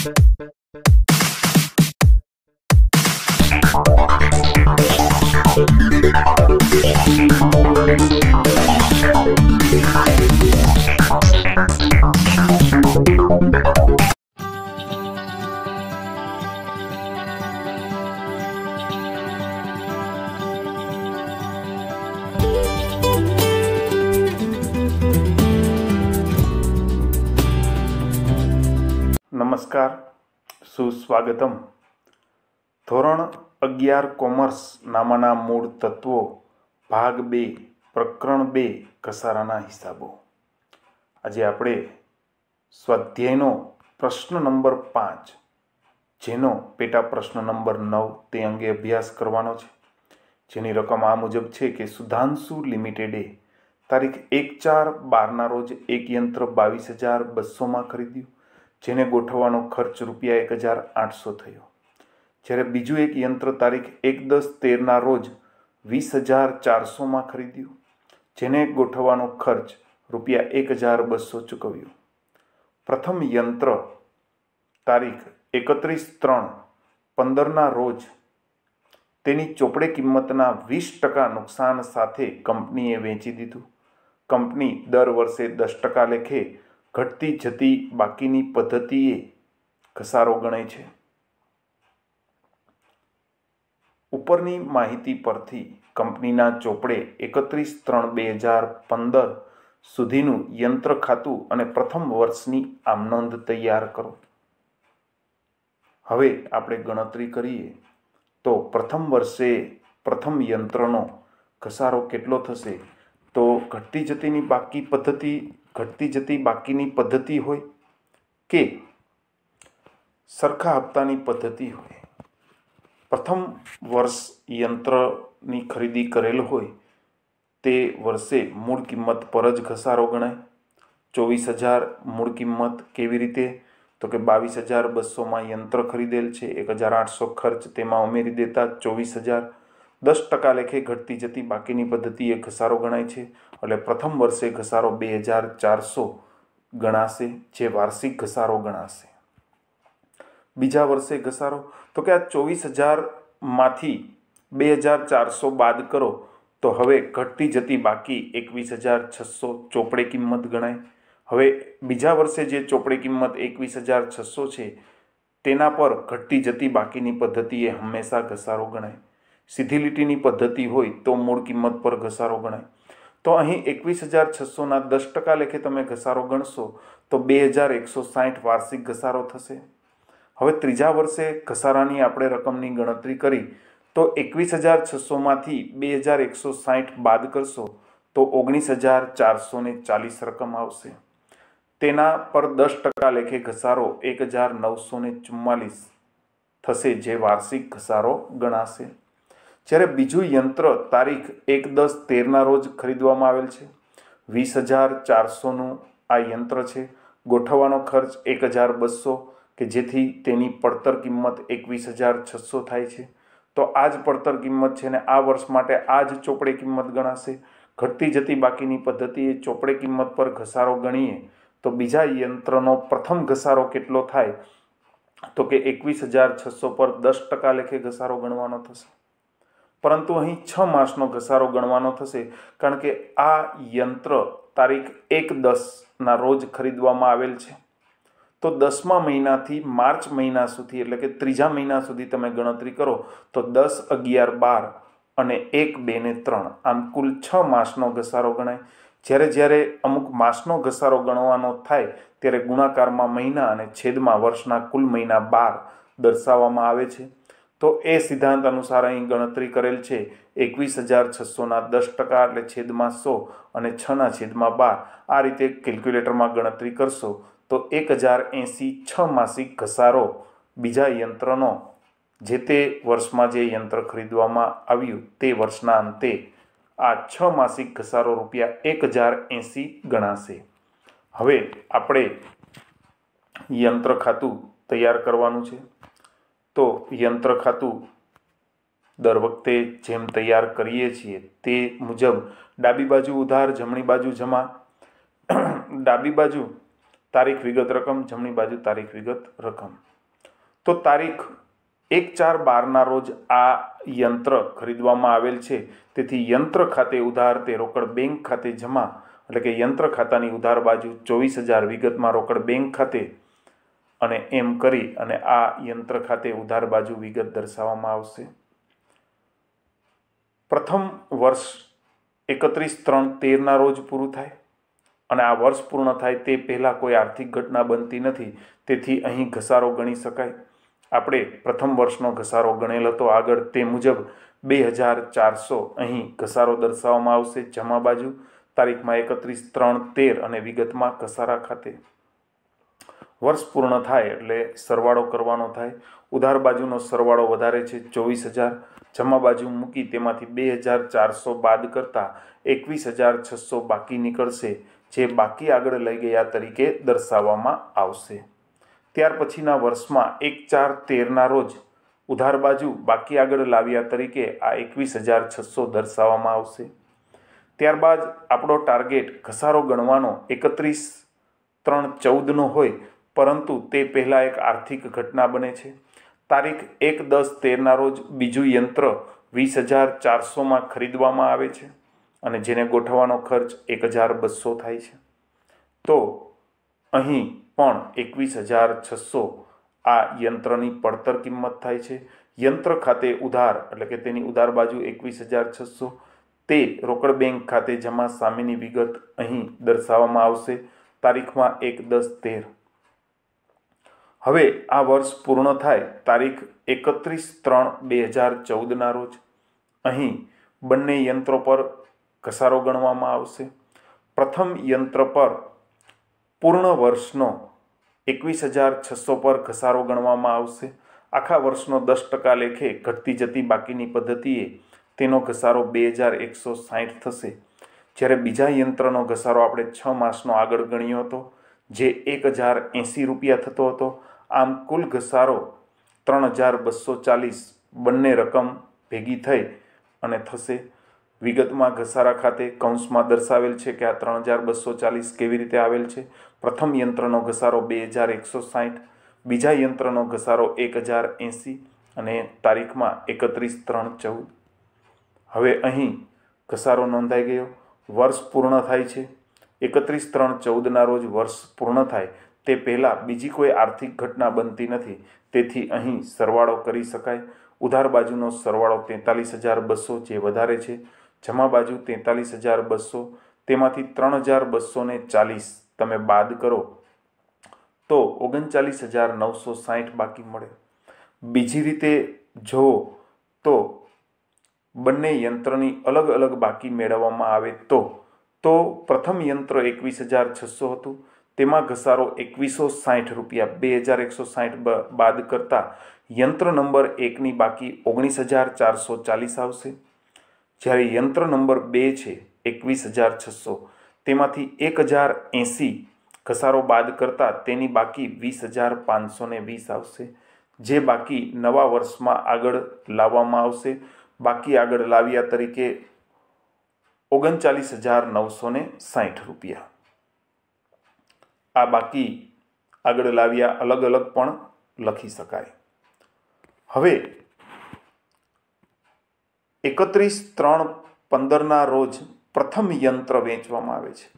Thank you. નમસ્કાર સુસ્વાગતમ ધોરણ અગિયાર કોમર્સ નામાના મૂળ તત્વો ભાગ બે પ્રકરણ બે ઘસારાના હિસાબો આજે આપણે સ્વાધ્યાયનો પ્રશ્ન નંબર પાંચ જેનો પેટા પ્રશ્ન નંબર નવ તે અંગે અભ્યાસ કરવાનો છે જેની રકમ આ મુજબ છે કે સુધાંશુ લિમિટેડે તારીખ એક ચાર બારના રોજ એક યંત્ર બાવીસ હજાર બસોમાં ખરીદ્યું જેને ગોઠવવાનો ખર્ચ રૂપિયા એક હજાર આઠસો થયો જ્યારે બીજું એક યંત્ર તારીખ એક દસ તેરના રોજ વીસ હજાર ચારસોમાં ખરીદ્યું જેને ગોઠવવાનો ખર્ચ રૂપિયા એક હજાર બસો ચૂકવ્યો પ્રથમ યંત્ર તારીખ એકત્રીસ ત્રણ પંદરના રોજ તેની ચોપડે કિંમતના વીસ ટકા નુકસાન સાથે કંપનીએ વેચી દીધું કંપની દર વર્ષે દસ ટકા લેખે ઘટતી જતી બાકીની પદ્ધતિએ ઘસારો ગણે છે ઉપરની માહિતી પરથી કંપનીના ચોપડે એકત્રીસ ત્રણ બે હજાર પંદર સુધીનું યંત્ર ખાતું અને પ્રથમ વર્ષની આમનોંધ તૈયાર કરો હવે આપણે ગણતરી કરીએ તો પ્રથમ વર્ષે પ્રથમ યંત્રનો ઘસારો કેટલો થશે તો ઘટતી જતીની બાકી પદ્ધતિ ઘટતી જતી બાકીની પદ્ધતિ હોય કે સરખા હપ્તાની પદ્ધતિ હોય પ્રથમ વર્ષ યંત્રની ખરીદી કરેલ હોય તે વર્ષે મૂળ કિંમત પર જ ઘસારો ગણાય ચોવીસ હજાર મૂળ કિંમત કેવી રીતે તો કે બાવીસ હજાર બસોમાં યંત્ર ખરીદેલ છે એક હજાર આઠસો ખર્ચ તેમાં ઉમેરી દેતા ચોવીસ હજાર દસ ટકા લેખે ઘટતી જતી બાકીની પદ્ધતિ એ ઘસારો ગણાય છે એટલે પ્રથમ વર્ષે ઘસારો બે હજાર ચારસો ગણાશે જે વાર્ષિક ઘસારો ગણાશે બીજા વર્ષે ઘસારો તો કે આ ચોવીસ હજારમાંથી બે હજાર ચારસો બાદ કરો તો હવે ઘટતી જતી બાકી એકવીસ હજાર છસો ચોપડે કિંમત ગણાય હવે બીજા વર્ષે જે ચોપડે કિંમત એકવીસ હજાર છસો છે તેના પર ઘટતી જતી બાકીની પદ્ધતિ એ હંમેશા ઘસારો ગણાય સીધી લીટીની પદ્ધતિ હોય તો મૂળ કિંમત પર ઘસારો ગણાય તો અહીં એકવીસ હજાર છસોના દસ ટકા લેખે તમે ઘસારો ગણશો તો બે હજાર એકસો સાહીઠ વાર્ષિક ઘસારો થશે હવે ત્રીજા વર્ષે ઘસારાની આપણે રકમની ગણતરી કરી તો એકવીસ હજાર છસોમાંથી બે હજાર એકસો સાહીઠ બાદ કરશો તો ઓગણીસ હજાર ચારસો ચાલીસ રકમ આવશે તેના પર દસ ટકા લેખે ઘસારો એક હજાર નવસો ચુમ્માલીસ થશે જે વાર્ષિક ઘસારો ગણાશે જ્યારે બીજું યંત્ર તારીખ એક દસ તેરના રોજ ખરીદવામાં આવેલ છે વીસ હજાર ચારસોનું આ યંત્ર છે ગોઠવવાનો ખર્ચ એક હજાર બસો કે જેથી તેની પડતર કિંમત એકવીસ હજાર છસો થાય છે તો આ જ પડતર કિંમત છે ને આ વર્ષ માટે આ જ ચોપડે કિંમત ગણાશે ઘટતી જતી બાકીની પદ્ધતિએ ચોપડે કિંમત પર ઘસારો ગણીએ તો બીજા યંત્રનો પ્રથમ ઘસારો કેટલો થાય તો કે એકવીસ હજાર છસો પર દસ ટકા લેખે ઘસારો ગણવાનો થશે પરંતુ અહીં છ માસનો ઘસારો ગણવાનો થશે કારણ કે આ યંત્ર તારીખ એક દસના રોજ ખરીદવામાં આવેલ છે તો દસમા મહિનાથી માર્ચ મહિના સુધી એટલે કે ત્રીજા મહિના સુધી તમે ગણતરી કરો તો દસ અગિયાર બાર અને એક બે ને ત્રણ આમ કુલ છ માસનો ઘસારો ગણાય જ્યારે જ્યારે અમુક માસનો ઘસારો ગણવાનો થાય ત્યારે ગુણાકારમાં મહિના અને છેદમાં વર્ષના કુલ મહિના બાર દર્શાવવામાં આવે છે તો એ સિદ્ધાંત અનુસાર અહીં ગણતરી કરેલ છે એકવીસ હજાર છસોના દસ ટકા એટલે છેદમાં સો અને છના છેદમાં બાર આ રીતે કેલ્ક્યુલેટરમાં ગણતરી કરશો તો એક હજાર એંસી છ માસિક ઘસારો બીજા યંત્રનો જે તે વર્ષમાં જે યંત્ર ખરીદવામાં આવ્યું તે વર્ષના અંતે આ છ માસિક ઘસારો રૂપિયા એક હજાર એંસી ગણાશે હવે આપણે યંત્ર ખાતું તૈયાર કરવાનું છે તો યંત્ર ખાતું દર વખતે જેમ તૈયાર કરીએ છીએ તે મુજબ ડાબી બાજુ ઉધાર જમણી બાજુ જમા ડાબી બાજુ તારીખ વિગત રકમ જમણી બાજુ તારીખ વિગત રકમ તો તારીખ એક ચાર બારના રોજ આ યંત્ર ખરીદવામાં આવેલ છે તેથી યંત્ર ખાતે ઉધાર તે રોકડ બેંક ખાતે જમા એટલે કે યંત્ર ખાતાની ઉધાર બાજુ ચોવીસ હજાર વિગતમાં રોકડ બેંક ખાતે અને એમ કરી અને આ યંત્ર ખાતે ઉધાર બાજુ વિગત દર્શાવવામાં આવશે પ્રથમ વર્ષ એકત્રીસ ત્રણ તેરના રોજ પૂરું થાય અને આ વર્ષ પૂર્ણ થાય તે પહેલાં કોઈ આર્થિક ઘટના બનતી નથી તેથી અહીં ઘસારો ગણી શકાય આપણે પ્રથમ વર્ષનો ઘસારો ગણેલ હતો આગળ તે મુજબ બે હજાર ચારસો અહીં ઘસારો દર્શાવવામાં આવશે જમા બાજુ તારીખમાં એકત્રીસ ત્રણ તેર અને વિગતમાં ઘસારા ખાતે વર્ષ પૂર્ણ થાય એટલે સરવાળો કરવાનો થાય ઉધાર બાજુનો સરવાળો વધારે છે ચોવીસ હજાર જમા બાજુ મૂકી તેમાંથી બે હજાર ચારસો બાદ કરતાં એકવીસ હજાર છસો બાકી નીકળશે જે બાકી આગળ લઈ ગયા તરીકે દર્શાવવામાં આવશે ત્યાર પછીના વર્ષમાં એક ચાર તેરના રોજ ઉધાર બાજુ બાકી આગળ લાવ્યા તરીકે આ એકવીસ હજાર છસો દર્શાવવામાં આવશે ત્યારબાદ આપણો ટાર્ગેટ ઘસારો ગણવાનો એકત્રીસ ત્રણ ચૌદનો હોય પરંતુ તે પહેલાં એક આર્થિક ઘટના બને છે તારીખ એક દસ તેરના રોજ બીજું યંત્ર વીસ હજાર ચારસોમાં ખરીદવામાં આવે છે અને જેને ગોઠવવાનો ખર્ચ એક હજાર બસો થાય છે તો અહીં પણ એકવીસ હજાર છસો આ યંત્રની પડતર કિંમત થાય છે યંત્ર ખાતે ઉધાર એટલે કે તેની ઉધાર બાજુ એકવીસ હજાર છસો તે રોકડ બેંક ખાતે જમા સામેની વિગત અહીં દર્શાવવામાં આવશે તારીખમાં એક દસ તેર હવે આ વર્ષ પૂર્ણ થાય તારીખ એકત્રીસ ત્રણ બે હજાર ચૌદના રોજ અહીં બંને યંત્રો પર ઘસારો ગણવામાં આવશે પ્રથમ યંત્ર પર પૂર્ણ વર્ષનો એકવીસ હજાર છસો પર ઘસારો ગણવામાં આવશે આખા વર્ષનો દસ ટકા લેખે ઘટતી જતી બાકીની પદ્ધતિએ તેનો ઘસારો બે હજાર એકસો સાહીઠ થશે જ્યારે બીજા યંત્રનો ઘસારો આપણે છ માસનો આગળ ગણ્યો હતો જે એક હજાર એંસી રૂપિયા થતો હતો આમ કુલ ઘસારો ત્રણ હજાર બસો ચાલીસ બંને રકમ ભેગી થઈ અને થશે વિગતમાં ઘસારા ખાતે કૌંસમાં દર્શાવેલ છે કે આ ત્રણ હજાર બસો ચાલીસ કેવી રીતે આવેલ છે પ્રથમ યંત્રનો ઘસારો બે હજાર એકસો સાહીઠ બીજા યંત્રનો ઘસારો એક હજાર એંસી અને તારીખમાં એકત્રીસ ત્રણ ચૌદ હવે અહીં ઘસારો નોંધાઈ ગયો વર્ષ પૂર્ણ થાય છે એકત્રીસ ત્રણ ચૌદના રોજ વર્ષ પૂર્ણ થાય તે પહેલાં બીજી કોઈ આર્થિક ઘટના બનતી નથી તેથી અહીં સરવાળો કરી શકાય ઉધાર બાજુનો સરવાળો તેતાલીસ હજાર બસો જે વધારે છે જમા બાજુ તેતાલીસ હજાર બસો તેમાંથી ત્રણ હજાર બસો ચાલીસ તમે બાદ કરો તો ઓગણચાલીસ હજાર નવસો સાહીઠ બાકી મળે બીજી રીતે જો તો બંને યંત્રની અલગ અલગ બાકી મેળવવામાં આવે તો તો પ્રથમ યંત્ર એકવીસ હજાર છસો હતું તેમાં ઘસારો એકવીસો સાઠ રૂપિયા બે હજાર એકસો સાહીઠ બાદ કરતાં યંત્ર નંબર એકની બાકી ઓગણીસ હજાર ચારસો ચાલીસ આવશે જ્યારે યંત્ર નંબર બે છે એકવીસ હજાર છસો તેમાંથી એક હજાર એંસી ઘસારો બાદ કરતાં તેની બાકી વીસ હજાર પાંચસો ને વીસ આવશે જે બાકી નવા વર્ષમાં આગળ લાવવામાં આવશે બાકી આગળ લાવ્યા તરીકે ઓગણચાલીસ હજાર નવસો ને સાહીઠ રૂપિયા આ બાકી આગળ લાવ્યા અલગ અલગ પણ લખી શકાય હવે એકત્રીસ ત્રણ પંદરના રોજ પ્રથમ યંત્ર વેચવામાં આવે છે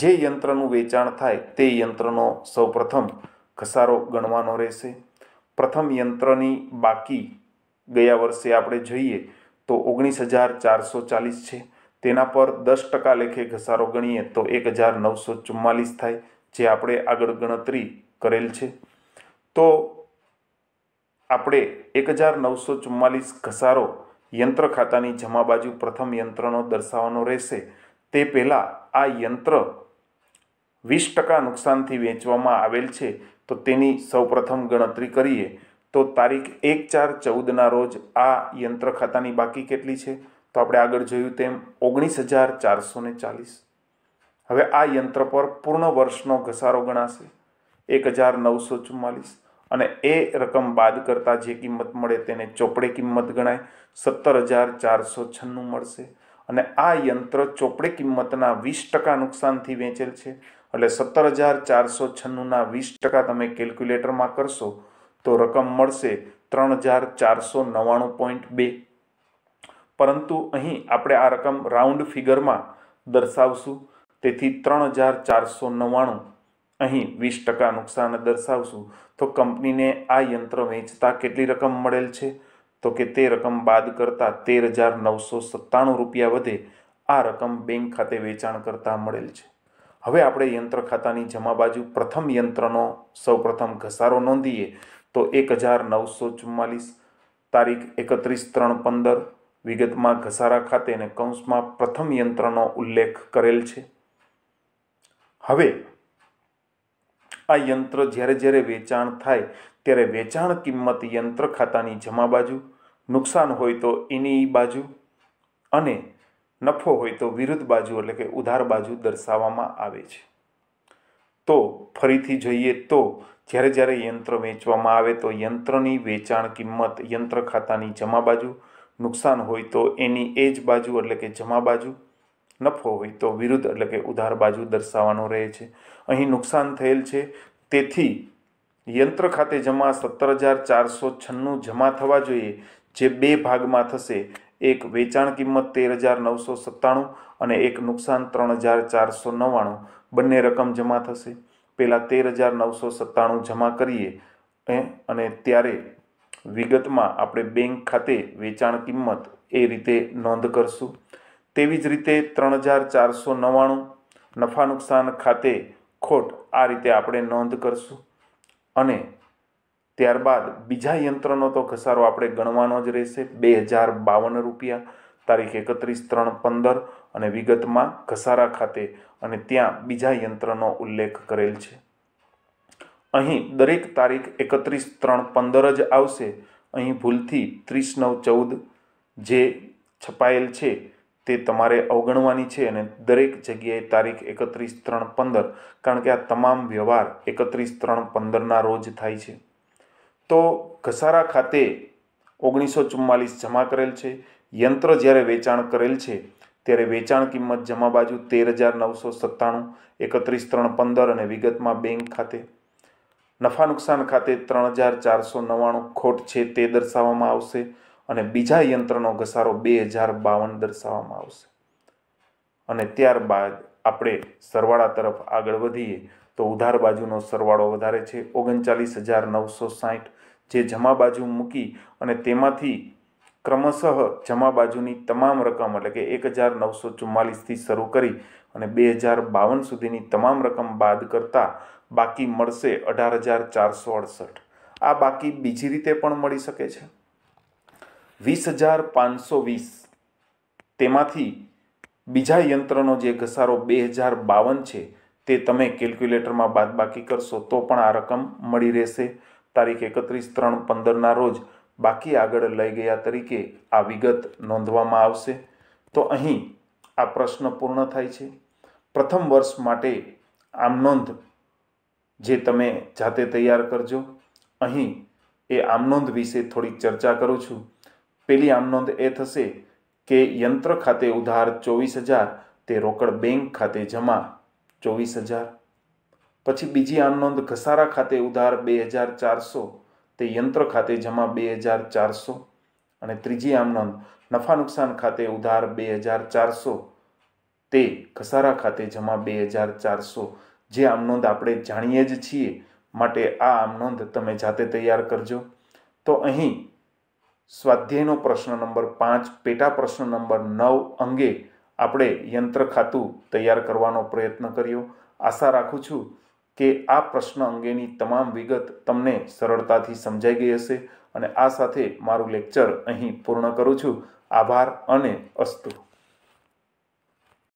જે યંત્રનું વેચાણ થાય તે યંત્રનો સૌ પ્રથમ ઘસારો ગણવાનો રહેશે પ્રથમ યંત્રની બાકી ગયા વર્ષે આપણે જોઈએ તો ઓગણીસ હજાર ચારસો ચાલીસ છે તેના પર દસ ટકા લેખે ઘસારો ગણીએ તો એક હજાર નવસો ચુમ્માલીસ થાય જે આપણે આગળ ગણતરી કરેલ છે તો આપણે એક હજાર નવસો ચુમ્માલીસ ઘસારો યંત્ર ખાતાની જમા બાજુ પ્રથમ યંત્રનો દર્શાવવાનો રહેશે તે પહેલાં આ યંત્ર વીસ ટકા નુકસાનથી વેચવામાં આવેલ છે તો તેની સૌપ્રથમ ગણતરી કરીએ તો તારીખ એક ચાર ચૌદના રોજ આ યંત્ર ખાતાની બાકી કેટલી છે તો આપણે આગળ જોયું તેમ ઓગણીસ હજાર ચારસો ને ચાલીસ હવે આ યંત્ર પર પૂર્ણ વર્ષનો ઘસારો ગણાશે એક હજાર નવસો ચુમ્માલીસ અને એ રકમ બાદ કરતાં જે કિંમત મળે તેને ચોપડે કિંમત ગણાય સત્તર હજાર ચારસો છન્નું મળશે અને આ યંત્ર ચોપડે કિંમતના વીસ ટકા નુકસાનથી વેચેલ છે એટલે સત્તર હજાર ચારસો છન્નુંના વીસ ટકા તમે કેલ્ક્યુલેટરમાં કરશો તો રકમ મળશે ત્રણ હજાર ચારસો નવ્વાણું પોઈન્ટ બે પરંતુ અહીં આપણે આ રકમ રાઉન્ડ ફિગરમાં દર્શાવશું તેથી ત્રણ હજાર ચારસો નવ્વાણું અહીં વીસ ટકા નુકસાન દર્શાવશું તો કંપનીને આ યંત્ર વેચતા કેટલી રકમ મળેલ છે તો કે તે રકમ બાદ કરતાં તેર હજાર નવસો સત્તાણું રૂપિયા વધે આ રકમ બેંક ખાતે વેચાણ કરતાં મળેલ છે હવે આપણે યંત્ર ખાતાની જમા બાજુ પ્રથમ યંત્રનો સૌપ્રથમ ઘસારો નોંધીએ તો એક હજાર નવસો ચુમ્માલીસ તારીખ એકત્રીસ ત્રણ પંદર વિગતમાં ઘસારા ખાતે અને કૌંસમાં પ્રથમ યંત્રનો ઉલ્લેખ કરેલ છે હવે આ યંત્ર જ્યારે જ્યારે વેચાણ થાય ત્યારે વેચાણ કિંમત યંત્ર ખાતાની જમા બાજુ નુકસાન હોય તો એની બાજુ અને નફો હોય તો વિરુદ્ધ બાજુ એટલે કે ઉધાર બાજુ દર્શાવવામાં આવે છે તો ફરીથી જોઈએ તો જ્યારે જ્યારે યંત્ર વેચવામાં આવે તો યંત્રની વેચાણ કિંમત યંત્ર ખાતાની જમા બાજુ નુકસાન હોય તો એની એજ બાજુ એટલે કે જમા બાજુ નફો હોય તો વિરુદ્ધ એટલે કે ઉધાર બાજુ દર્શાવવાનો રહે છે અહીં નુકસાન થયેલ છે તેથી યંત્ર ખાતે જમા સત્તર હજાર ચારસો છન્નું જમા થવા જોઈએ જે બે ભાગમાં થશે એક વેચાણ કિંમત તેર હજાર નવસો સત્તાણું અને એક નુકસાન ત્રણ હજાર ચારસો નવ્વાણું બંને રકમ જમા થશે પહેલાં તેર હજાર નવસો સત્તાણું જમા કરીએ અને ત્યારે વિગતમાં આપણે બેંક ખાતે વેચાણ કિંમત એ રીતે નોંધ કરશું તેવી જ રીતે ત્રણ હજાર ચારસો નવ્વાણું નફા નુકસાન ખાતે ખોટ આ રીતે આપણે નોંધ કરશું અને ત્યારબાદ બીજા યંત્રનો તો ઘસારો આપણે ગણવાનો જ રહેશે બે હજાર બાવન રૂપિયા તારીખ એકત્રીસ ત્રણ પંદર અને વિગતમાં ઘસારા ખાતે અને ત્યાં બીજા યંત્રનો ઉલ્લેખ કરેલ છે અહીં દરેક તારીખ એકત્રીસ ત્રણ પંદર જ આવશે અહીં ભૂલથી ત્રીસ નવ ચૌદ જે છપાયેલ છે તે તમારે અવગણવાની છે અને દરેક જગ્યાએ તારીખ એકત્રીસ ત્રણ પંદર કારણ કે આ તમામ વ્યવહાર એકત્રીસ ત્રણ પંદરના રોજ થાય છે તો ઘસારા ખાતે ઓગણીસો ચુમ્માલીસ જમા કરેલ છે યંત્ર જ્યારે વેચાણ કરેલ છે ત્યારે વેચાણ કિંમત જમા બાજુ તેર હજાર નવસો સત્તાણું એકત્રીસ ત્રણ પંદર અને વિગતમાં બેંક ખાતે નફા નુકસાન ખાતે ત્રણ હજાર ચારસો નવ્વાણું ખોટ છે તે દર્શાવવામાં આવશે અને બીજા યંત્રનો ઘસારો બે હજાર બાવન દર્શાવવામાં આવશે અને ત્યારબાદ આપણે સરવાળા તરફ આગળ વધીએ તો ઉધાર બાજુનો સરવાળો વધારે છે ઓગણચાલીસ હજાર નવસો સાહીઠ જે જમા બાજુ મૂકી અને તેમાંથી ક્રમશઃ જમા બાજુની તમામ રકમ એટલે કે એક હજાર નવસો ચુમ્માલીસથી શરૂ કરી અને બે હજાર બાવન સુધીની તમામ રકમ બાદ કરતાં બાકી મળશે અઢાર હજાર ચારસો અડસઠ આ બાકી બીજી રીતે પણ મળી શકે છે વીસ હજાર પાંચસો વીસ તેમાંથી બીજા યંત્રનો જે ઘસારો બે હજાર બાવન છે તે તમે કેલ્ક્યુલેટરમાં બાદબાકી કરશો તો પણ આ રકમ મળી રહેશે તારીખ એકત્રીસ ત્રણ પંદરના રોજ બાકી આગળ લઈ ગયા તરીકે આ વિગત નોંધવામાં આવશે તો અહીં આ પ્રશ્ન પૂર્ણ થાય છે પ્રથમ વર્ષ માટે આમ નોંધ જે તમે જાતે તૈયાર કરજો અહીં એ આમનોંધ વિશે થોડી ચર્ચા કરું છું પેલી આમનોંધ એ થશે કે યંત્ર ખાતે ઉધાર ચોવીસ હજાર તે રોકડ બેંક ખાતે જમા ચોવીસ હજાર પછી બીજી આમનોંધ ઘસારા ખાતે ઉધાર બે હજાર ચારસો તે યંત્ર ખાતે જમા બે હજાર ચારસો અને ત્રીજી આમનોંધ નફા નુકસાન ખાતે ઉધાર બે હજાર ચારસો તે ઘસારા ખાતે જમા બે હજાર ચારસો જે આમનોંધ આપણે જાણીએ જ છીએ માટે આ આમનોંધ તમે જાતે તૈયાર કરજો તો અહીં સ્વાધ્યાયનો પ્રશ્ન નંબર પાંચ પેટા પ્રશ્ન નંબર નવ અંગે આપણે યંત્ર ખાતું તૈયાર કરવાનો પ્રયત્ન કર્યો આશા રાખું છું કે આ પ્રશ્ન અંગેની તમામ વિગત તમને સરળતાથી સમજાઈ ગઈ હશે અને આ સાથે મારું લેક્ચર અહીં પૂર્ણ કરું છું આભાર અને અસ્તુ